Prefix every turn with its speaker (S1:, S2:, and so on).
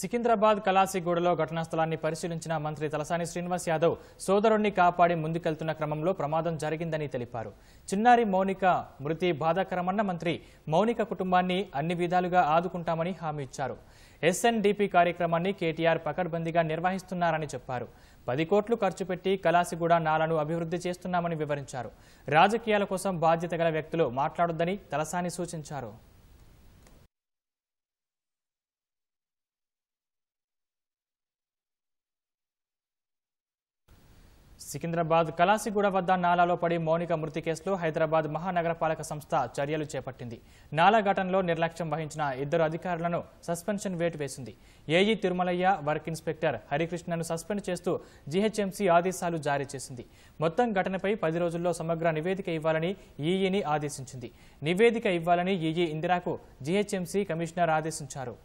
S1: సికింద్రాబాద్ కలాసిగూడలో ఘటనా స్థలాన్ని పరిశీలించిన మంత్రి తలసాని శ్రీనివాస్ యాదవ్ సోదరుణ్ణి కాపాడి ముందుకెళ్తున్న క్రమంలో ప్రమాదం జరిగిందని తెలిపారు చిన్నారి మౌనిక మృతి బాధాకరమన్న మంత్రి మౌనిక కుటుంబాన్ని అన్ని విధాలుగా ఆదుకుంటామని హామీ ఇచ్చారు ఎస్ఎన్డిపి కార్యక్రమాన్ని కేటీఆర్ పకడ్బందీగా నిర్వహిస్తున్నారని చెప్పారు పది కోట్లు ఖర్చు పెట్టి కలాసిగూడ నాలను అభివృద్ధి చేస్తున్నామని వివరించారు రాజకీయాల కోసం బాధ్యత వ్యక్తులు మాట్లాడొద్దని తలసాని సూచించారు సికింద్రాబాద్ కలాసిగూడ వద్ద నాలాలో పడి మౌనిక మృతి కేసులో హైదరాబాద్ మహానగరపాలక సంస్థ చర్యలు చేపట్టింది నాలా ఘటనలో నిర్లక్ష్యం వహించిన ఇద్దరు అధికారులను సస్పెన్షన్ వేటు వేసింది ఏఈ తిరుమలయ్య వర్క్ ఇన్స్పెక్టర్ హరికృష్ణను సస్పెండ్ చేస్తూ జీహెచ్ఎంసీ ఆదేశాలు జారీ చేసింది మొత్తం ఘటనపై పది రోజుల్లో సమగ్ర నివేదిక ఇవ్వాలని ఈఈని ఆదేశించింది నివేదిక ఇవ్వాలని ఈఈ ఇందిరాకు జీహెచ్ఎంసీ కమిషనర్ ఆదేశించారు